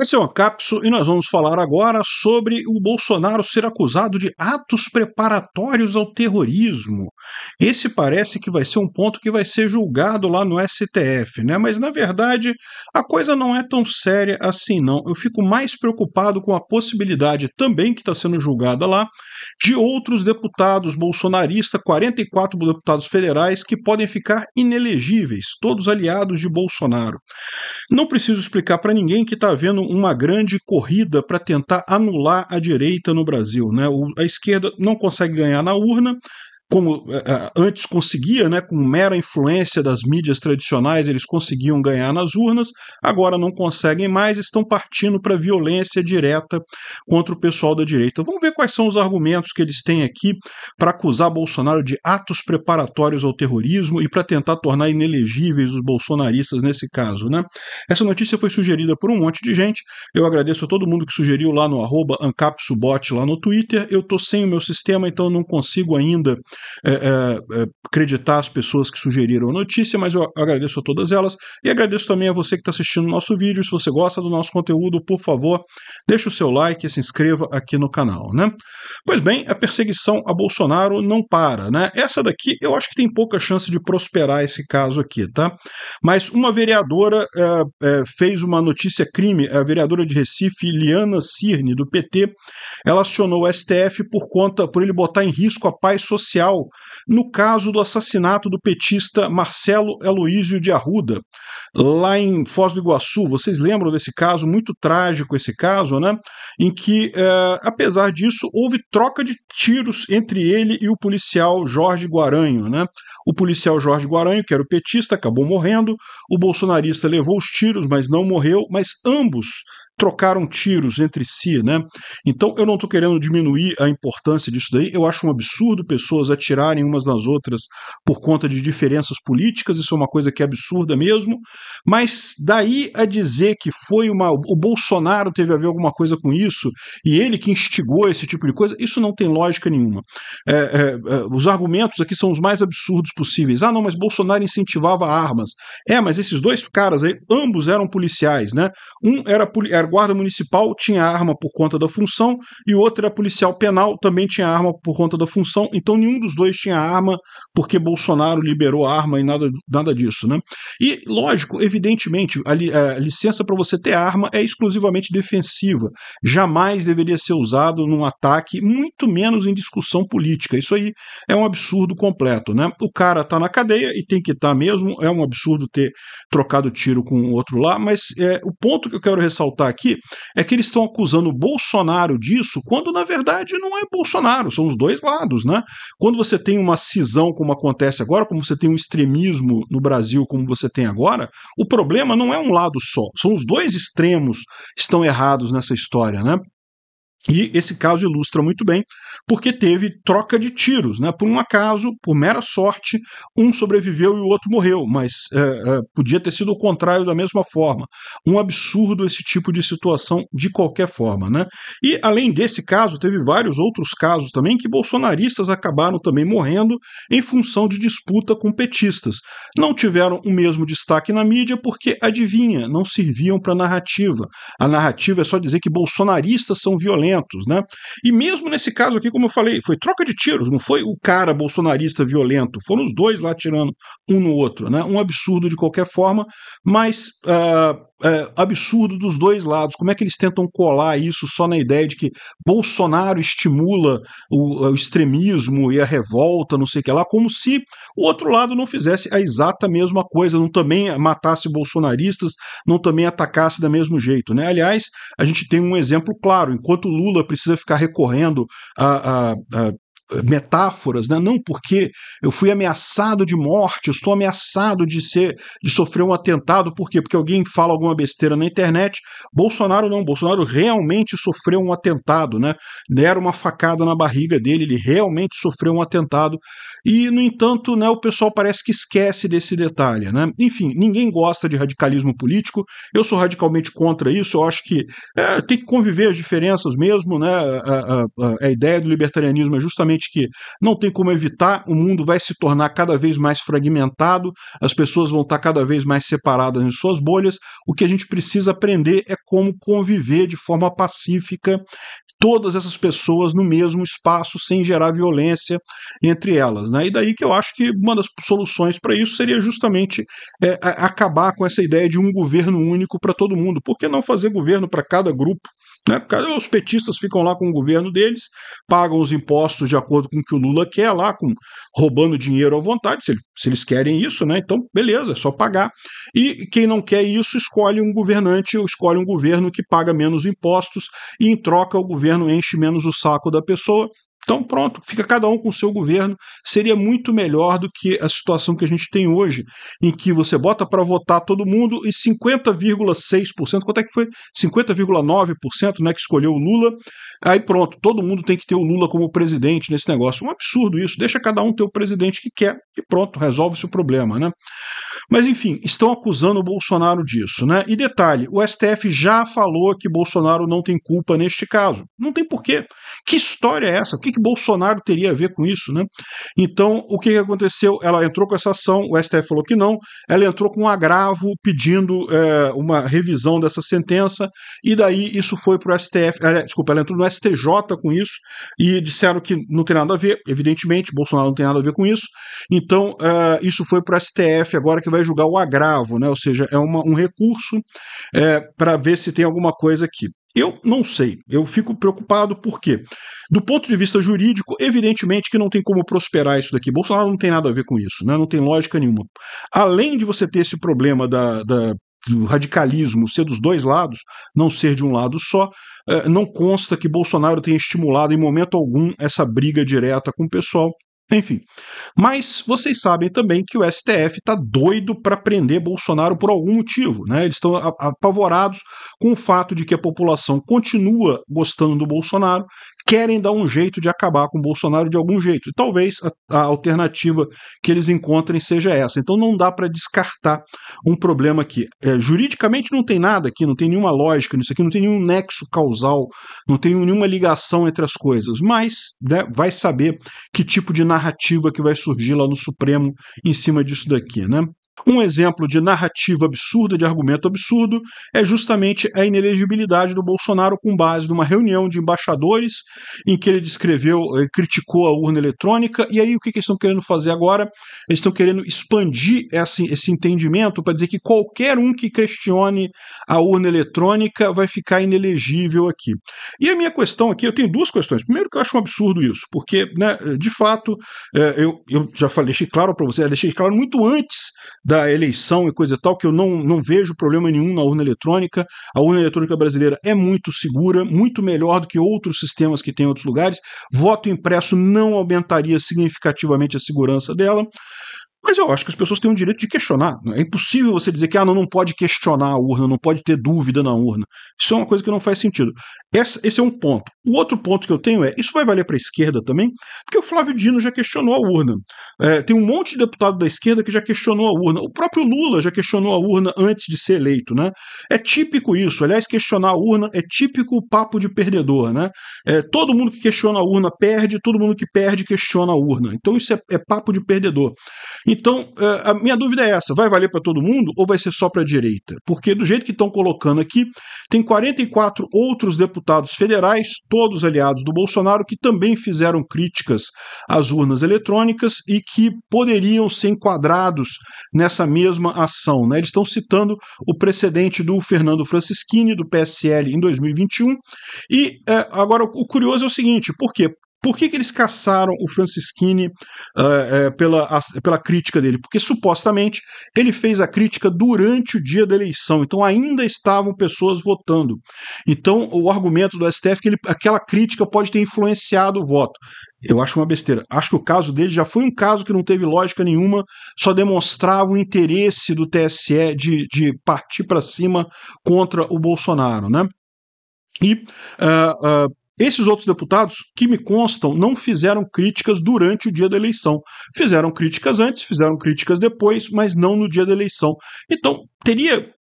Esse é o Capso e nós vamos falar agora sobre o Bolsonaro ser acusado de atos preparatórios ao terrorismo. Esse parece que vai ser um ponto que vai ser julgado lá no STF, né? Mas na verdade a coisa não é tão séria assim, não. Eu fico mais preocupado com a possibilidade também que está sendo julgada lá de outros deputados bolsonaristas, 44 deputados federais que podem ficar inelegíveis, todos aliados de Bolsonaro. Não preciso explicar para ninguém que está havendo uma grande corrida para tentar anular a direita no Brasil. Né? O, a esquerda não consegue ganhar na urna, como eh, eh, antes conseguia, né, com mera influência das mídias tradicionais, eles conseguiam ganhar nas urnas, agora não conseguem mais, estão partindo para violência direta contra o pessoal da direita. Vamos ver quais são os argumentos que eles têm aqui para acusar Bolsonaro de atos preparatórios ao terrorismo e para tentar tornar inelegíveis os bolsonaristas nesse caso, né? Essa notícia foi sugerida por um monte de gente. Eu agradeço a todo mundo que sugeriu lá no arroba ancapsubot lá no Twitter. Eu estou sem o meu sistema, então não consigo ainda é, é, é, acreditar as pessoas que sugeriram a notícia, mas eu agradeço a todas elas e agradeço também a você que está assistindo o nosso vídeo. Se você gosta do nosso conteúdo, por favor, deixe o seu like e se inscreva aqui no canal. Né? Pois bem, a perseguição a Bolsonaro não para. Né? Essa daqui eu acho que tem pouca chance de prosperar esse caso aqui, tá? Mas uma vereadora é, é fez uma notícia crime, a vereadora de Recife, Liana Cirne, do PT, ela acionou o STF por conta, por ele botar em risco a paz social Federal no caso do assassinato do petista Marcelo Aloísio de Arruda, lá em Foz do Iguaçu. Vocês lembram desse caso? Muito trágico esse caso, né? Em que, eh, apesar disso, houve troca de tiros entre ele e o policial Jorge Guaranho, né? O policial Jorge Guaranho, que era o petista, acabou morrendo. O bolsonarista levou os tiros, mas não morreu. Mas ambos trocaram tiros entre si, né? Então eu não estou querendo diminuir a importância disso daí. Eu acho um absurdo pessoas atirarem umas nas outras por conta de diferenças políticas. Isso é uma coisa que é absurda mesmo. Mas daí a dizer que foi uma o Bolsonaro teve a ver alguma coisa com isso e ele que instigou esse tipo de coisa, isso não tem lógica nenhuma. É, é, é, os argumentos aqui são os mais absurdos possíveis. Ah, não, mas Bolsonaro incentivava armas. É, mas esses dois caras aí, ambos eram policiais, né? Um era, era guarda municipal tinha arma por conta da função e o outro era policial penal, também tinha arma por conta da função. Então nenhum dos dois tinha arma porque Bolsonaro liberou arma e nada, nada disso, né? E lógico, evidentemente, a, li, a licença para você ter arma é exclusivamente defensiva. Jamais deveria ser usado num ataque, muito menos em discussão política. Isso aí é um absurdo completo, né? O cara está na cadeia e tem que estar tá mesmo. É um absurdo ter trocado tiro com o outro lá, mas é, o ponto que eu quero ressaltar aqui é que eles estão acusando o Bolsonaro disso, quando na verdade não é Bolsonaro, são os dois lados, né? Quando você tem uma cisão como acontece agora, como você tem um extremismo no Brasil como você tem agora, o problema não é um lado só, são os dois extremos que estão errados nessa história, né? E esse caso ilustra muito bem, porque teve troca de tiros, né? Por um acaso, por mera sorte, um sobreviveu e o outro morreu, mas é, é, podia ter sido o contrário da mesma forma. Um absurdo esse tipo de situação de qualquer forma, né? E além desse caso, teve vários outros casos também que bolsonaristas acabaram também morrendo em função de disputa com petistas. Não tiveram o mesmo destaque na mídia porque, adivinha, não serviam para narrativa. A narrativa é só dizer que bolsonaristas são violentos momentos, né? E mesmo nesse caso aqui, como eu falei, foi troca de tiros, não foi o cara bolsonarista violento, foram os dois lá tirando um no outro, né? Um absurdo de qualquer forma, mas uh, é, absurdo dos dois lados. Como é que eles tentam colar isso só na ideia de que Bolsonaro estimula o, o, extremismo e a revolta, não sei o que lá, como se o outro lado não fizesse a exata mesma coisa, não também matasse bolsonaristas, não também atacasse da mesmo jeito. Né? Aliás, a gente tem um exemplo claro: enquanto Lula precisa ficar recorrendo a, a, a metáforas, né? Não porque eu fui ameaçado de morte, eu estou ameaçado de ser, de sofrer um atentado, por quê? Porque alguém fala alguma besteira na internet. Bolsonaro não, Bolsonaro realmente sofreu um atentado, né? Deram uma facada na barriga dele, ele realmente sofreu um atentado. E no entanto, né, o pessoal parece que esquece desse detalhe, né? Enfim, ninguém gosta de radicalismo político. Eu sou radicalmente contra isso. Eu acho que é, tem que conviver as diferenças mesmo, né? a, a, a ideia do libertarianismo é justamente que não tem como evitar, o mundo vai se tornar cada vez mais fragmentado, as pessoas vão estar cada vez mais separadas em suas bolhas. O que a gente precisa aprender é como conviver de forma pacífica todas essas pessoas no mesmo espaço sem gerar violência entre elas. Né? E daí que eu acho que uma das soluções para isso seria justamente é, acabar com essa ideia de um governo único para todo mundo. Por que não fazer governo para cada grupo? Né? Os petistas ficam lá com o governo deles, pagam os impostos de acordo acordo com o que o Lula quer lá, com roubando dinheiro à vontade, se, ele, se eles querem isso, né? Então, beleza, é só pagar. E quem não quer isso, escolhe um governante, ou escolhe um governo que paga menos impostos e, em troca, o governo enche menos o saco da pessoa então, pronto, fica cada um com o seu governo. Seria muito melhor do que a situação que a gente tem hoje, em que você bota para votar todo mundo e 50,6%, quanto é que foi? 50,9% né, que escolheu o Lula. Aí pronto, todo mundo tem que ter o Lula como presidente nesse negócio. Um absurdo isso. Deixa cada um ter o presidente que quer e pronto, resolve-se o problema, né? Mas enfim, estão acusando o Bolsonaro disso, né? E detalhe, o STF já falou que Bolsonaro não tem culpa neste caso. Não tem porquê. Que história é essa? O que, que Bolsonaro teria a ver com isso, né? Então, o que, que aconteceu? Ela entrou com essa ação, o STF falou que não, ela entrou com um agravo pedindo é, uma revisão dessa sentença, e daí isso foi para o STF, ela, eh, desculpa, ela entrou no STJ com isso, e disseram que não tem nada a ver, evidentemente, Bolsonaro não tem nada a ver com isso, então é, isso foi para o STF agora que vai vai julgar o agravo, né? ou seja, é uma, um recurso é, para ver se tem alguma coisa aqui. Eu não sei, eu fico preocupado porque, do ponto de vista jurídico, evidentemente que não tem como prosperar isso daqui. Bolsonaro não tem nada a ver com isso, né? não tem lógica nenhuma. Além de você ter esse problema da, da do radicalismo ser dos dois lados, não ser de um lado só, é, não consta que Bolsonaro tenha estimulado em momento algum essa briga direta com o pessoal. Enfim. Mas vocês sabem também que o STF está doido para prender Bolsonaro por algum motivo. Né? Eles estão apavorados com o fato de que a população continua gostando do Bolsonaro, querem dar um jeito de acabar com o Bolsonaro de algum jeito. E talvez a, a alternativa que eles encontrem seja essa. Então não dá para descartar um problema aqui. É, juridicamente não tem nada aqui, não tem nenhuma lógica nisso aqui, não tem nenhum nexo causal, não tem nenhuma ligação entre as coisas. Mas né, vai saber que tipo de narrativa que vai surgir lá no Supremo em cima disso daqui. Né? Um exemplo de narrativa absurda, de argumento absurdo, é justamente a inelegibilidade do Bolsonaro com base numa reunião de embaixadores em que ele descreveu, eh, criticou a urna eletrônica, e aí o que, eles estão querendo fazer agora? Eles estão querendo expandir esse, esse entendimento para dizer que qualquer um que questione a urna eletrônica vai ficar inelegível aqui. E a minha questão aqui, eu tenho duas questões. Primeiro, que eu acho um absurdo isso, porque, né, de fato, eh, eu, eu já falei, deixei claro para você, deixei claro muito antes da eleição e coisa e tal, que eu não, não vejo problema nenhum na urna eletrônica. A urna eletrônica brasileira é muito segura, muito melhor do que outros sistemas que tem em outros lugares. Voto impresso não aumentaria significativamente a segurança dela. Mas eu acho que as pessoas têm o direito de questionar. É impossível você dizer que ah, não, não pode questionar a urna, não pode ter dúvida na urna. Isso é uma coisa que não faz sentido. Esse, esse é um ponto. O outro ponto que eu tenho é: isso vai valer para a esquerda também? Porque o Flávio Dino já questionou a urna. É, tem um monte de deputado da esquerda que já questionou a urna. O próprio Lula já questionou a urna antes de ser eleito. Né? É típico isso. Aliás, questionar a urna é típico papo de perdedor. Né? É, todo mundo que questiona a urna perde, todo mundo que perde questiona a urna. Então isso é, é papo de perdedor. Então, então, eh, a minha dúvida é essa: vai valer para todo mundo ou vai ser só para a direita? Porque, do jeito que estão colocando aqui, tem 44 outros deputados federais, todos aliados do Bolsonaro, que também fizeram críticas às urnas eletrônicas e que poderiam ser enquadrados nessa mesma ação. Né? Eles estão citando o precedente do Fernando Francischini, do PSL, em 2021. E é, agora, o curioso é o seguinte: por quê? Por que, que eles caçaram o Francisquini uh, eh, uh, eh, pela, pela crítica dele? Porque supostamente ele fez a crítica durante o dia da eleição, então ainda estavam pessoas votando. Então o argumento do STF é que ele, aquela crítica pode ter influenciado o voto. Eu acho uma besteira. Acho que o caso dele já foi um caso que não teve lógica nenhuma, só demonstrava o interesse do TSE de, de partir para cima contra o Bolsonaro, né? E uh, uh, esses outros deputados, que me constam, não fizeram críticas durante o dia da eleição. Fizeram críticas antes, fizeram críticas depois, mas não no dia da eleição. Então, teria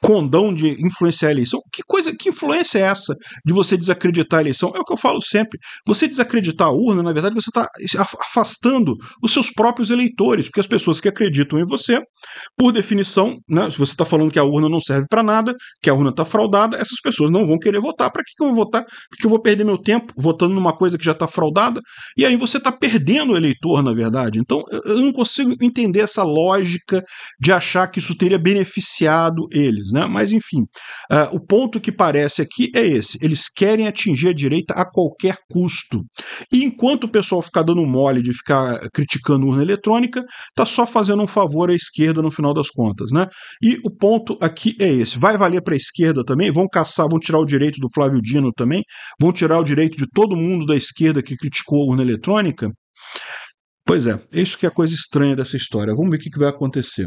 condão de influenciar a eleição. Que coisa, que influência é essa de você desacreditar a eleição? É o que eu falo sempre. Você desacreditar a urna, na verdade, você está afastando os seus próprios eleitores, porque as pessoas que acreditam em você, por definição, né, se você está falando que a urna não serve para nada, que a urna está fraudada, essas pessoas não vão querer votar. Para que, que eu vou votar? Porque eu vou perder meu tempo votando numa coisa que já está fraudada. E aí você está perdendo o eleitor, na verdade. Então, eu não consigo entender essa lógica de achar que isso teria beneficiado ele deles, né? Mas enfim, uh, o ponto que parece aqui é esse: eles querem atingir a direita a qualquer custo. E enquanto o pessoal fica dando mole de ficar criticando urna eletrônica, tá só fazendo um favor à esquerda no final das contas, né? E o ponto aqui é esse: vai valer para a esquerda também? Vão caçar, vão tirar o direito do Flávio Dino também? Vão tirar o direito de todo mundo da esquerda que criticou a urna eletrônica? Pois é, é isso que é a coisa estranha dessa história. Vamos ver o que vai acontecer.